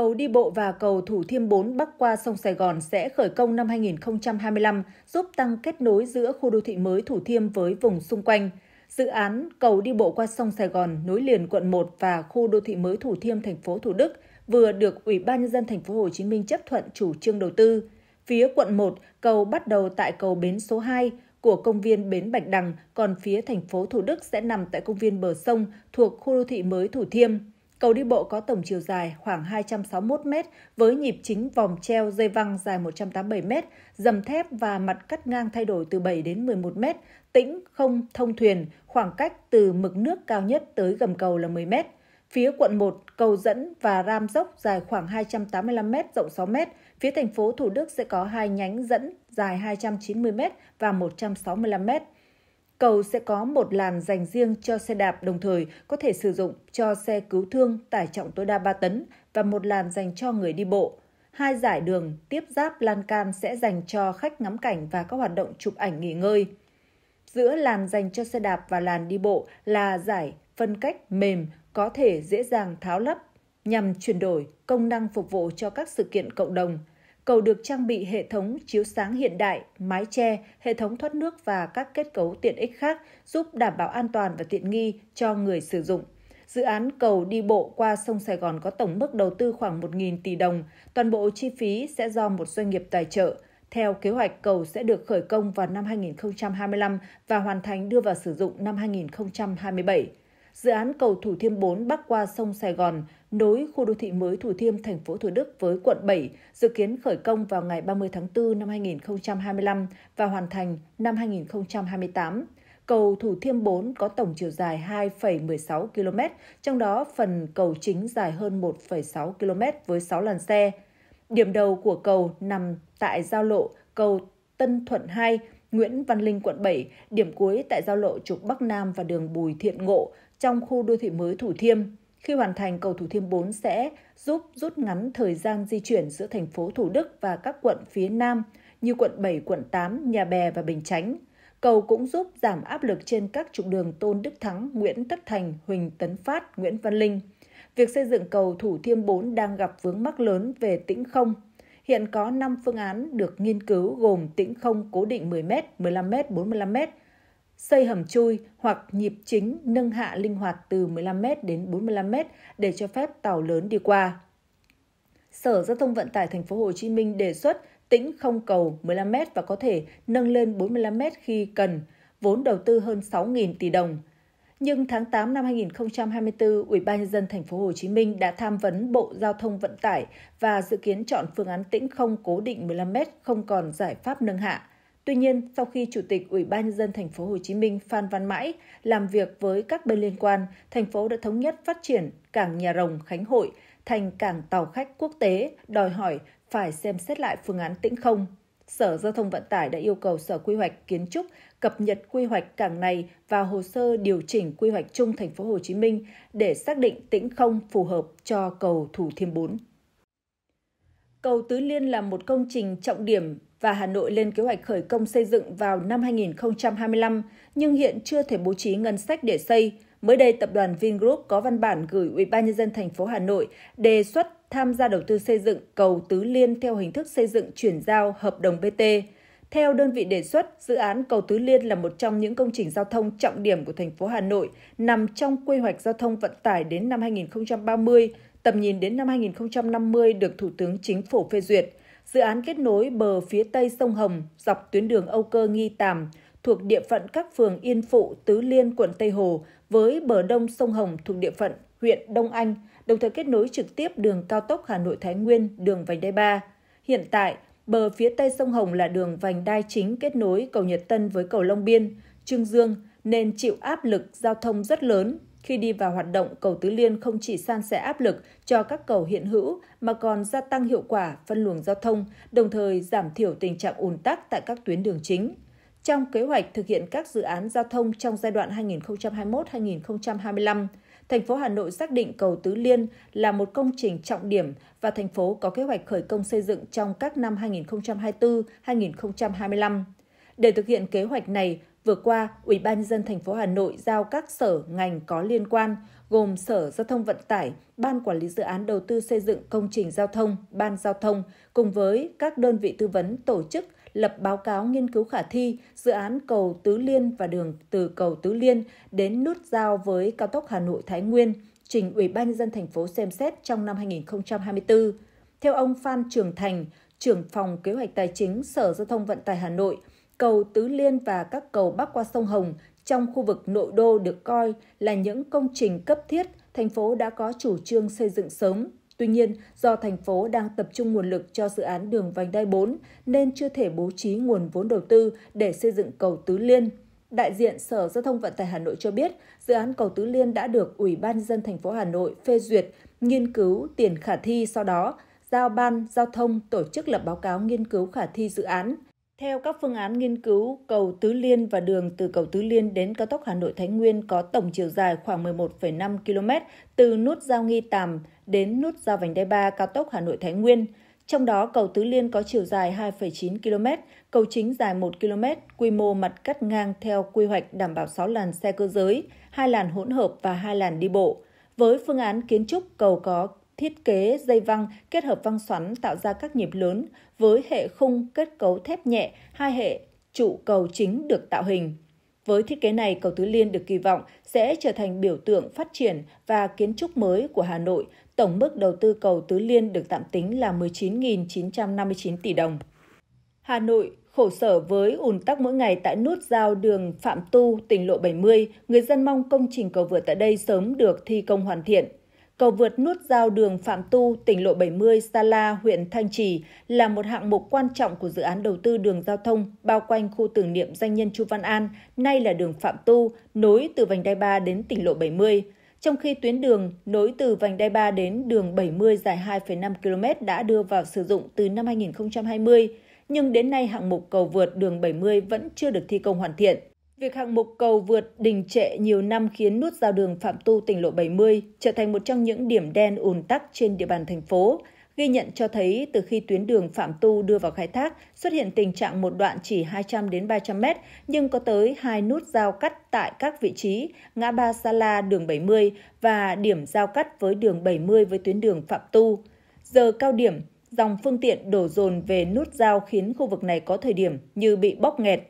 Cầu đi bộ và cầu Thủ Thiêm 4 bắc qua sông Sài Gòn sẽ khởi công năm 2025, giúp tăng kết nối giữa khu đô thị mới Thủ Thiêm với vùng xung quanh. Dự án cầu đi bộ qua sông Sài Gòn nối liền quận 1 và khu đô thị mới Thủ Thiêm thành phố Thủ Đức vừa được Ủy ban nhân dân thành phố Hồ Chí Minh chấp thuận chủ trương đầu tư. Phía quận 1, cầu bắt đầu tại cầu bến số 2 của công viên Bến Bạch Đằng, còn phía thành phố Thủ Đức sẽ nằm tại công viên bờ sông thuộc khu đô thị mới Thủ Thiêm. Cầu đi bộ có tổng chiều dài khoảng 261 m với nhịp chính vòng treo dây văng dài 187 m, dầm thép và mặt cắt ngang thay đổi từ 7 đến 11 m, tĩnh, không thông thuyền, khoảng cách từ mực nước cao nhất tới gầm cầu là 10 m. Phía quận 1, cầu dẫn và ram dốc dài khoảng 285 m, rộng 6 m. Phía thành phố Thủ Đức sẽ có hai nhánh dẫn dài 290 m và 165 m cầu sẽ có một làn dành riêng cho xe đạp đồng thời có thể sử dụng cho xe cứu thương tải trọng tối đa 3 tấn và một làn dành cho người đi bộ. Hai giải đường tiếp giáp lan can sẽ dành cho khách ngắm cảnh và các hoạt động chụp ảnh nghỉ ngơi. Giữa làn dành cho xe đạp và làn đi bộ là giải phân cách mềm có thể dễ dàng tháo lắp nhằm chuyển đổi công năng phục vụ cho các sự kiện cộng đồng – Cầu được trang bị hệ thống chiếu sáng hiện đại, mái che, hệ thống thoát nước và các kết cấu tiện ích khác giúp đảm bảo an toàn và tiện nghi cho người sử dụng. Dự án cầu đi bộ qua sông Sài Gòn có tổng mức đầu tư khoảng 1.000 tỷ đồng. Toàn bộ chi phí sẽ do một doanh nghiệp tài trợ. Theo kế hoạch, cầu sẽ được khởi công vào năm 2025 và hoàn thành đưa vào sử dụng năm 2027 dự án cầu Thủ Thiêm 4 bắc qua sông Sài Gòn nối khu đô thị mới Thủ Thiêm thành phố Thủ Đức với quận 7 dự kiến khởi công vào ngày 30 tháng 4 năm 2025 và hoàn thành năm 2028. Cầu Thủ Thiêm 4 có tổng chiều dài 2,16 km, trong đó phần cầu chính dài hơn 1,6 km với 6 làn xe. Điểm đầu của cầu nằm tại giao lộ cầu Tân Thuận 2, Nguyễn Văn Linh quận 7, điểm cuối tại giao lộ trục Bắc Nam và đường Bùi Thiện Ngộ, trong khu đô thị mới Thủ Thiêm. Khi hoàn thành, cầu Thủ Thiêm 4 sẽ giúp rút ngắn thời gian di chuyển giữa thành phố Thủ Đức và các quận phía Nam như quận 7, quận 8, Nhà Bè và Bình Chánh. Cầu cũng giúp giảm áp lực trên các trục đường Tôn Đức Thắng, Nguyễn Tất Thành, Huỳnh Tấn Phát, Nguyễn Văn Linh. Việc xây dựng cầu Thủ Thiêm 4 đang gặp vướng mắc lớn về tĩnh không. Hiện có 5 phương án được nghiên cứu gồm tĩnh không cố định 10m, 15m, 45m xây hầm chui hoặc nhịp chính nâng hạ linh hoạt từ 15m đến 45m để cho phép tàu lớn đi qua. Sở Giao thông Vận tải Thành phố Hồ Chí Minh đề xuất tĩnh không cầu 15m và có thể nâng lên 45m khi cần, vốn đầu tư hơn 6.000 tỷ đồng. Nhưng tháng 8 năm 2024, Ủy ban nhân dân thành phố Hồ Chí Minh đã tham vấn Bộ Giao thông Vận tải và dự kiến chọn phương án tĩnh không cố định 15m không còn giải pháp nâng hạ. Tuy nhiên, sau khi Chủ tịch Ủy ban nhân dân thành phố Hồ Chí Minh Phan Văn Mãi làm việc với các bên liên quan, thành phố đã thống nhất phát triển cảng Nhà Rồng Khánh Hội thành cảng tàu khách quốc tế, đòi hỏi phải xem xét lại phương án tĩnh không. Sở Giao thông Vận tải đã yêu cầu Sở Quy hoạch Kiến trúc cập nhật quy hoạch cảng này và hồ sơ điều chỉnh quy hoạch chung thành phố Hồ Chí Minh để xác định tĩnh không phù hợp cho cầu Thủ Thiêm 4. Cầu Tứ Liên là một công trình trọng điểm và Hà Nội lên kế hoạch khởi công xây dựng vào năm 2025, nhưng hiện chưa thể bố trí ngân sách để xây. Mới đây, tập đoàn Vingroup có văn bản gửi Ủy ban nhân dân thành phố Hà Nội đề xuất tham gia đầu tư xây dựng cầu Tứ Liên theo hình thức xây dựng chuyển giao hợp đồng BT. Theo đơn vị đề xuất, dự án cầu Tứ Liên là một trong những công trình giao thông trọng điểm của thành phố Hà Nội, nằm trong quy hoạch giao thông vận tải đến năm 2030 tầm nhìn đến năm 2050 được Thủ tướng Chính phủ phê duyệt. Dự án kết nối bờ phía tây sông Hồng dọc tuyến đường Âu Cơ Nghi Tàm thuộc địa phận các phường Yên Phụ, Tứ Liên, quận Tây Hồ với bờ đông sông Hồng thuộc địa phận huyện Đông Anh, đồng thời kết nối trực tiếp đường cao tốc Hà Nội Thái Nguyên, đường vành đai 3. Hiện tại, bờ phía tây sông Hồng là đường vành đai chính kết nối cầu Nhật Tân với cầu Long Biên, Trương Dương nên chịu áp lực giao thông rất lớn khi đi vào hoạt động, cầu Tứ Liên không chỉ san sẻ áp lực cho các cầu hiện hữu mà còn gia tăng hiệu quả phân luồng giao thông, đồng thời giảm thiểu tình trạng ùn tắc tại các tuyến đường chính. Trong kế hoạch thực hiện các dự án giao thông trong giai đoạn 2021-2025, thành phố Hà Nội xác định cầu Tứ Liên là một công trình trọng điểm và thành phố có kế hoạch khởi công xây dựng trong các năm 2024-2025. Để thực hiện kế hoạch này, Vừa qua, Ủy ban nhân dân thành phố Hà Nội giao các sở ngành có liên quan gồm Sở Giao thông Vận tải, Ban quản lý dự án đầu tư xây dựng công trình giao thông, Ban giao thông cùng với các đơn vị tư vấn tổ chức lập báo cáo nghiên cứu khả thi dự án cầu Tứ Liên và đường từ cầu Tứ Liên đến nút giao với cao tốc Hà Nội Thái Nguyên trình Ủy ban nhân dân thành phố xem xét trong năm 2024. Theo ông Phan Trường Thành, trưởng phòng kế hoạch tài chính Sở Giao thông Vận tải Hà Nội, cầu Tứ Liên và các cầu bắc qua sông Hồng trong khu vực nội đô được coi là những công trình cấp thiết thành phố đã có chủ trương xây dựng sớm. Tuy nhiên, do thành phố đang tập trung nguồn lực cho dự án đường vành đai 4 nên chưa thể bố trí nguồn vốn đầu tư để xây dựng cầu Tứ Liên. Đại diện Sở Giao thông Vận tải Hà Nội cho biết, dự án cầu Tứ Liên đã được Ủy ban dân thành phố Hà Nội phê duyệt, nghiên cứu tiền khả thi sau đó giao ban giao thông tổ chức lập báo cáo nghiên cứu khả thi dự án. Theo các phương án nghiên cứu, cầu Tứ Liên và đường từ cầu Tứ Liên đến cao tốc Hà Nội Thái Nguyên có tổng chiều dài khoảng 11,5 km từ nút giao Nghi Tàm đến nút giao vành đai 3 cao tốc Hà Nội Thái Nguyên. Trong đó cầu Tứ Liên có chiều dài 2,9 km, cầu chính dài 1 km, quy mô mặt cắt ngang theo quy hoạch đảm bảo 6 làn xe cơ giới, 2 làn hỗn hợp và 2 làn đi bộ. Với phương án kiến trúc, cầu có thiết kế dây văng kết hợp văng xoắn tạo ra các nhịp lớn với hệ khung kết cấu thép nhẹ, hai hệ trụ cầu chính được tạo hình. Với thiết kế này, cầu Tứ Liên được kỳ vọng sẽ trở thành biểu tượng phát triển và kiến trúc mới của Hà Nội. Tổng mức đầu tư cầu Tứ Liên được tạm tính là 19.959 tỷ đồng. Hà Nội khổ sở với ùn tắc mỗi ngày tại nút giao đường Phạm Tu, tỉnh lộ 70, người dân mong công trình cầu vượt tại đây sớm được thi công hoàn thiện. Cầu vượt nút giao đường Phạm Tu, tỉnh lộ 70, Sa La, huyện Thanh Trì là một hạng mục quan trọng của dự án đầu tư đường giao thông bao quanh khu tưởng niệm danh nhân Chu Văn An, nay là đường Phạm Tu, nối từ vành đai 3 đến tỉnh lộ 70. Trong khi tuyến đường nối từ vành đai 3 đến đường 70 dài 2,5 km đã đưa vào sử dụng từ năm 2020, nhưng đến nay hạng mục cầu vượt đường 70 vẫn chưa được thi công hoàn thiện. Việc hạng mục cầu vượt đình trệ nhiều năm khiến nút giao đường Phạm Tu tỉnh lộ 70 trở thành một trong những điểm đen ùn tắc trên địa bàn thành phố. Ghi nhận cho thấy từ khi tuyến đường Phạm Tu đưa vào khai thác, xuất hiện tình trạng một đoạn chỉ 200 đến 300 mét nhưng có tới hai nút giao cắt tại các vị trí ngã ba Sala đường 70 và điểm giao cắt với đường 70 với tuyến đường Phạm Tu. Giờ cao điểm, dòng phương tiện đổ dồn về nút giao khiến khu vực này có thời điểm như bị bóc nghẹt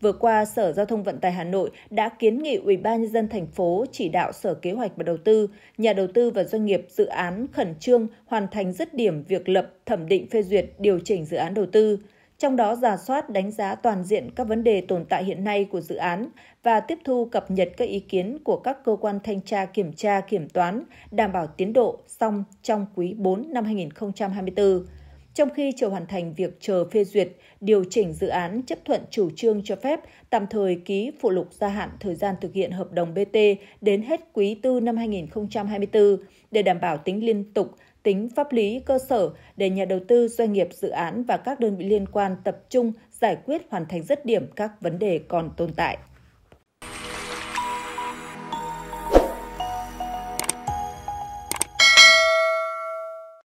Vừa qua, Sở Giao thông Vận tải Hà Nội đã kiến nghị Ủy ban nhân dân thành phố chỉ đạo Sở Kế hoạch và Đầu tư, nhà đầu tư và doanh nghiệp dự án khẩn trương hoàn thành dứt điểm việc lập, thẩm định phê duyệt, điều chỉnh dự án đầu tư trong đó giả soát đánh giá toàn diện các vấn đề tồn tại hiện nay của dự án và tiếp thu cập nhật các ý kiến của các cơ quan thanh tra kiểm tra kiểm toán đảm bảo tiến độ xong trong quý 4 năm 2024. Trong khi chờ hoàn thành việc chờ phê duyệt, điều chỉnh dự án chấp thuận chủ trương cho phép tạm thời ký phụ lục gia hạn thời gian thực hiện hợp đồng BT đến hết quý 4 năm 2024 để đảm bảo tính liên tục, tính pháp lý cơ sở để nhà đầu tư, doanh nghiệp dự án và các đơn vị liên quan tập trung giải quyết hoàn thành dứt điểm các vấn đề còn tồn tại.